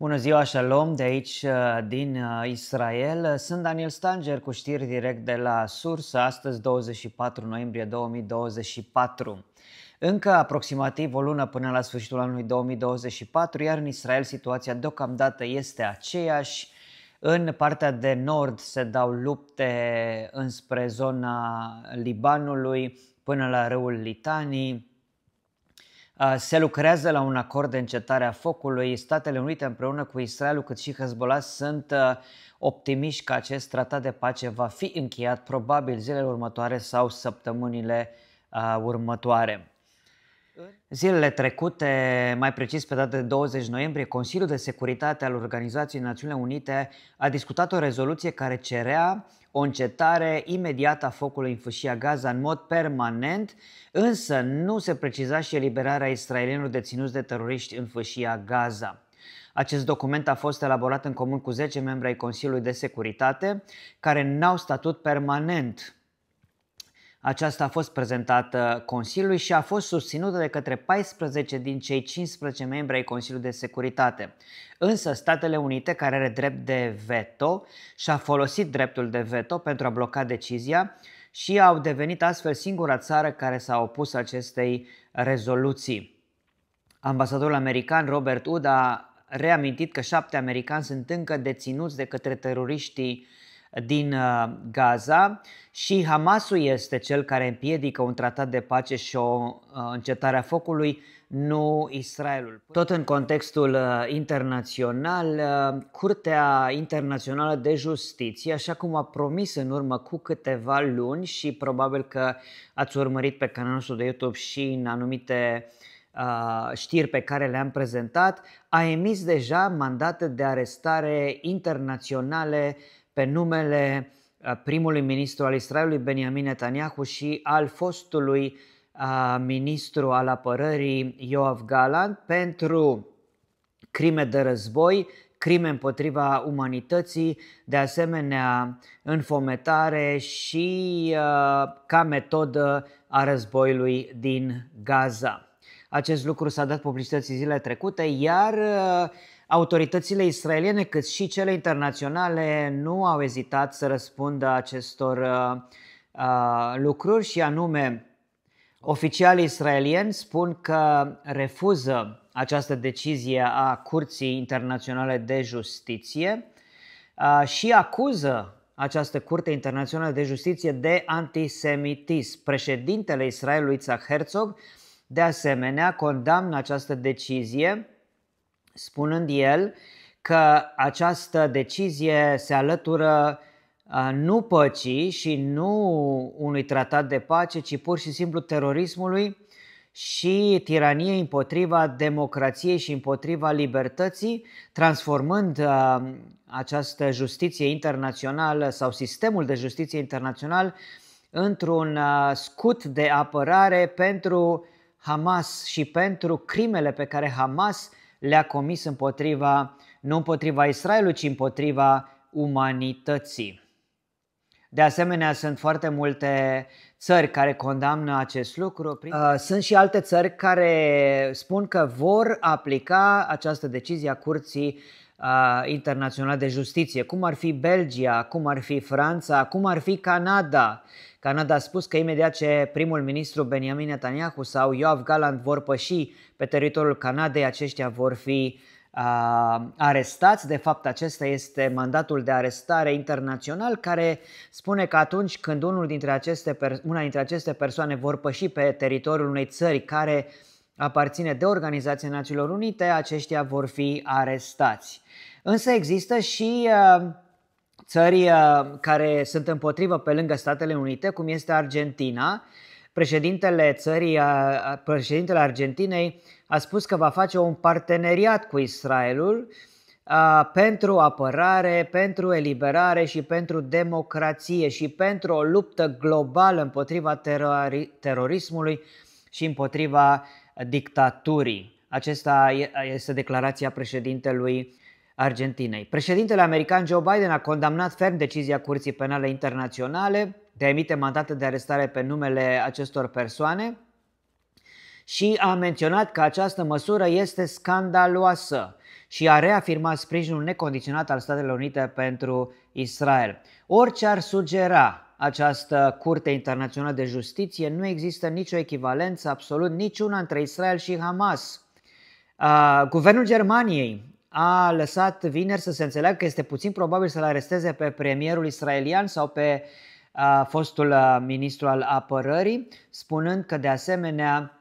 Bună ziua, shalom, de aici uh, din uh, Israel. Uh, sunt Daniel Stanger cu știri direct de la Sursa, astăzi 24 noiembrie 2024. Încă aproximativ o lună până la sfârșitul anului 2024, iar în Israel situația deocamdată este aceeași. În partea de nord se dau lupte înspre zona Libanului până la râul Litanii, Uh, se lucrează la un acord de încetare a focului. Statele Unite împreună cu Israelul cât și Hezbollah sunt uh, optimiști că acest tratat de pace va fi încheiat probabil zilele următoare sau săptămânile uh, următoare. Zilele trecute, mai precis pe data de 20 noiembrie, Consiliul de Securitate al Organizației Națiunilor Unite a discutat o rezoluție care cerea o încetare imediată a focului în fâșia Gaza în mod permanent, însă nu se preciza și eliberarea israelienilor deținuți de teroriști în fâșia Gaza. Acest document a fost elaborat în comun cu 10 membri ai Consiliului de Securitate, care n-au statut permanent. Aceasta a fost prezentată Consiliului și a fost susținută de către 14 din cei 15 membri ai Consiliului de Securitate. Însă Statele Unite, care are drept de veto, și-a folosit dreptul de veto pentru a bloca decizia și au devenit astfel singura țară care s-a opus acestei rezoluții. Ambasadorul american Robert Wood a reamintit că șapte americani sunt încă deținuți de către teroriștii uh, din uh, Gaza și Hamasul este cel care împiedică un tratat de pace și o uh, încetare a focului, nu Israelul. Tot în contextul uh, internațional, Curtea Internațională de Justiție, așa cum a promis în urmă cu câteva luni și probabil că ați urmărit pe canalul nostru de YouTube și în anumite știri pe care le-am prezentat, a emis deja mandate de arestare internaționale pe numele primului ministru al Israelului Benjamin Netanyahu și al fostului ministru al apărării Yoav Galant pentru crime de război, crime împotriva umanității, de asemenea înfometare și uh, ca metodă a războiului din Gaza. Acest lucru s-a dat publicității zilele trecute, iar uh, autoritățile israeliene cât și cele internaționale nu au ezitat să răspundă acestor uh, uh, lucruri și anume Oficialii israelieni spun că refuză această decizie a Curții Internaționale de Justiție și acuză această Curte Internațională de Justiție de antisemitism. Președintele Israelului Tzach Herzog de asemenea, condamnă această decizie, spunând el că această decizie se alătură nu păcii și nu unui tratat de pace, ci pur și simplu terorismului și tiraniei împotriva democrației și împotriva libertății, transformând uh, această justiție internațională sau sistemul de justiție internațional într-un uh, scut de apărare pentru Hamas și pentru crimele pe care Hamas le-a comis împotriva, nu împotriva Israelului, ci împotriva umanității. De asemenea, sunt foarte multe țări care condamnă acest lucru. Uh, sunt și alte țări care spun că vor aplica această decizie a Curții Internațional de Justiție, cum ar fi Belgia, cum ar fi Franța, cum ar fi Canada. Canada a spus că imediat ce primul ministru Benjamin Netanyahu sau Yoav Gallant vor păși pe teritoriul Canadei, aceștia vor fi uh, arestați. De fapt, acesta este mandatul de arestare internațional care spune că atunci când unul dintre aceste una dintre aceste persoane vor păși pe teritoriul unei țări care aparține de Organizația Națiunilor Unite, aceștia vor fi arestați. Însă există și uh, țări uh, care sunt împotrivă pe lângă Statele Unite, cum este Argentina. Președintele țării, uh, președintele Argentinei a spus că va face un parteneriat cu Israelul pentru apărare, pentru eliberare și pentru democrație și pentru o luptă globală împotriva terorismului și împotriva dictaturii. Acesta este declarația președintelui Argentinei. Președintele american Joe Biden a condamnat ferm decizia Curții Penale Internaționale de a emite mandate de arestare pe numele acestor persoane, și a menționat că această măsură este scandaloasă și a reafirmat sprijinul necondiționat al Statelor Unite pentru Israel. Orice ar sugera această Curte Internațională de Justiție, nu există nicio echivalență absolut niciuna între Israel și Hamas. Guvernul Germaniei a lăsat vineri să se înțeleagă că este puțin probabil să-l aresteze pe premierul israelian sau pe fostul ministru al apărării, spunând că de asemenea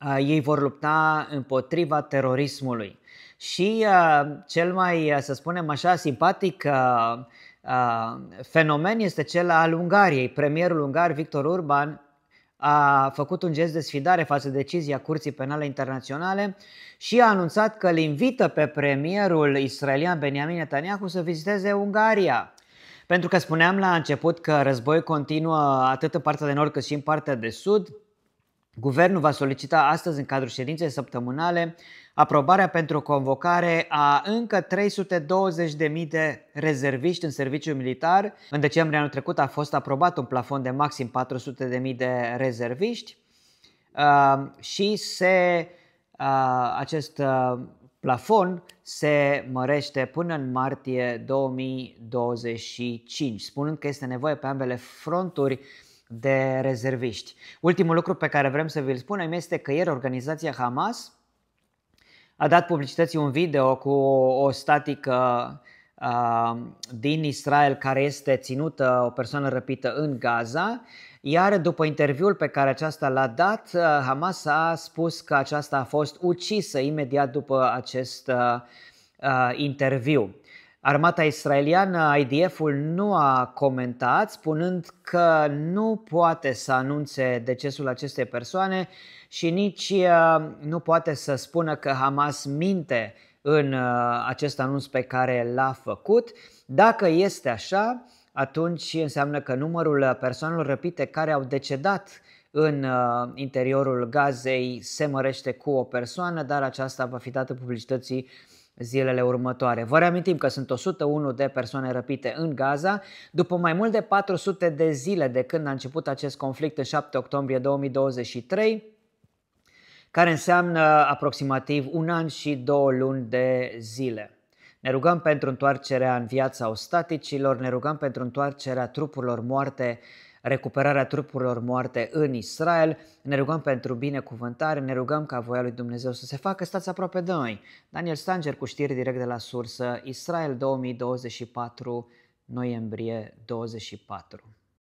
Ah, ei vor lupta împotriva terorismului. Și ah, cel mai, ah, să spunem așa, simpatic fenomen este cel al Ungariei. Premierul ungar Victor Urban, a făcut un gest de sfidare față de decizia Curții Penale Internaționale și a anunțat că îl invită pe premierul israelian Benjamin Netanyahu să viziteze Ungaria. Pentru că spuneam la început că războiul continuă atât în partea de nord cât și în partea de sud, Guvernul va solicita astăzi, în cadrul ședinței săptămânale, aprobarea pentru convocare a încă 320.000 de rezerviști în serviciu militar. În decembrie anul trecut a fost aprobat un plafon de maxim 400.000 de rezerviști uh, și se, uh, acest uh, plafon se mărește până în martie 2025, spunând că este nevoie pe ambele fronturi de rezerviști. Ultimul lucru pe care vrem să vi-l spunem este că ieri organizația Hamas a dat publicității un video cu o statică uh, din Israel care este ținută, o persoană răpită în Gaza, iar după interviul pe care aceasta l-a dat, Hamas a spus că aceasta a fost ucisă imediat după acest uh, interviu. Armata israeliană, IDF-ul, nu a comentat, spunând că nu poate să anunțe decesul acestei persoane și nici uh, nu poate să spună că Hamas minte în uh, acest anunț pe care l-a făcut. Dacă este așa, atunci înseamnă că numărul persoanelor răpite care au decedat în uh, interiorul Gazei se mărește cu o persoană, dar aceasta va fi dată publicității uh, zilele următoare. Vă reamintim că sunt 101 de persoane răpite în Gaza. După mai mult de 400 de zile de când a început acest conflict în 7 octombrie 2023, care înseamnă aproximativ un an și două luni de zile. Ne rugăm pentru întoarcerea în viața ostaticilor, ne rugăm pentru întoarcerea trupurilor moarte recuperarea trupurilor moarte în Israel, ne rugăm pentru binecuvântare, ne rugăm ca voia lui Dumnezeu să se facă, stați aproape de noi. Daniel Stanger cu știri direct de la sursă, Israel 2024, noiembrie 24.